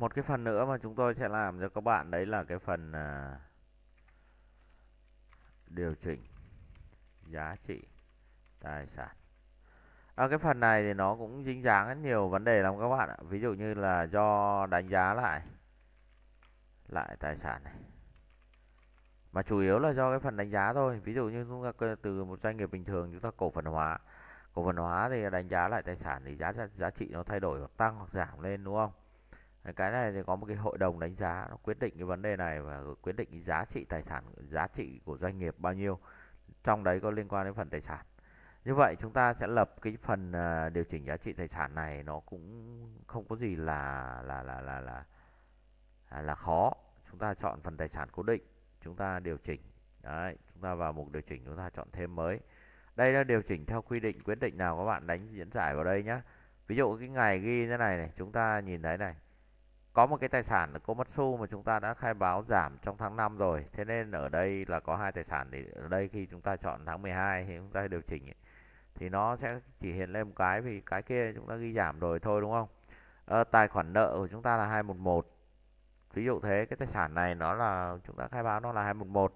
một cái phần nữa mà chúng tôi sẽ làm cho các bạn đấy là cái phần à, điều chỉnh giá trị tài sản à, cái phần này thì nó cũng dính dáng rất nhiều vấn đề lắm các bạn ạ ví dụ như là do đánh giá lại lại tài sản này mà chủ yếu là do cái phần đánh giá thôi ví dụ như chúng ta từ một doanh nghiệp bình thường chúng ta cổ phần hóa cổ phần hóa thì đánh giá lại tài sản thì giá giá trị nó thay đổi hoặc tăng hoặc giảm lên đúng không cái này thì có một cái hội đồng đánh giá nó quyết định cái vấn đề này và quyết định giá trị tài sản giá trị của doanh nghiệp bao nhiêu trong đấy có liên quan đến phần tài sản như vậy chúng ta sẽ lập cái phần à, điều chỉnh giá trị tài sản này nó cũng không có gì là là là là là là, là khó chúng ta chọn phần tài sản cố định chúng ta điều chỉnh đấy chúng ta vào mục điều chỉnh chúng ta chọn thêm mới đây là điều chỉnh theo quy định quyết định nào các bạn đánh diễn giải vào đây nhá ví dụ cái ngày ghi thế này này chúng ta nhìn thấy này có một cái tài sản là Komatsu mà chúng ta đã khai báo giảm trong tháng 5 rồi. Thế nên ở đây là có hai tài sản thì ở đây khi chúng ta chọn tháng 12 thì chúng ta điều chỉnh ấy, thì nó sẽ chỉ hiện lên một cái vì cái kia chúng ta ghi giảm rồi thôi đúng không? À, tài khoản nợ của chúng ta là 211. Ví dụ thế cái tài sản này nó là chúng ta khai báo nó là 211.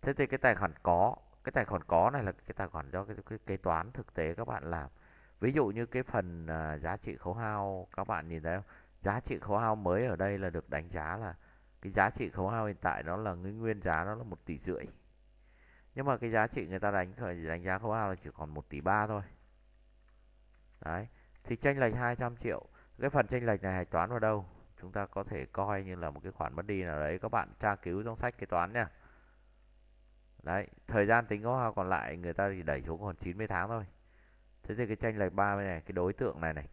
Thế thì cái tài khoản có, cái tài khoản có này là cái tài khoản do cái, cái kế toán thực tế các bạn làm. Ví dụ như cái phần uh, giá trị khấu hao các bạn nhìn thấy không? giá trị khấu hao mới ở đây là được đánh giá là cái giá trị khấu hao hiện tại nó là nguyên nguyên giá nó là một tỷ rưỡi nhưng mà cái giá trị người ta đánh đánh giá khấu hao là chỉ còn một tỷ ba thôi đấy thì tranh lệch 200 triệu cái phần tranh lệch này hạch toán vào đâu chúng ta có thể coi như là một cái khoản mất đi nào đấy các bạn tra cứu trong sách kế toán nha đấy thời gian tính khấu hao còn lại người ta thì đẩy xuống còn 90 tháng thôi thế thì cái tranh lệch ba này cái đối tượng này này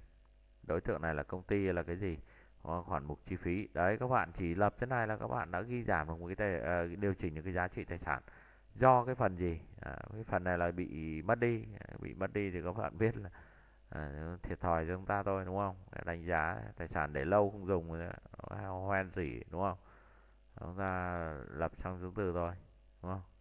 đối tượng này là công ty là cái gì khoản mục chi phí đấy các bạn chỉ lập thế này là các bạn đã ghi giảm được một cái ờ, điều chỉnh những cái giá trị tài sản do cái phần gì à, cái phần này là bị mất đi bị mất đi thì các bạn biết là à, thiệt thòi chúng ta thôi đúng không đánh giá tài sản để lâu không dùng hoen gì đúng không chúng ta lập xong chứng từ thôi đúng không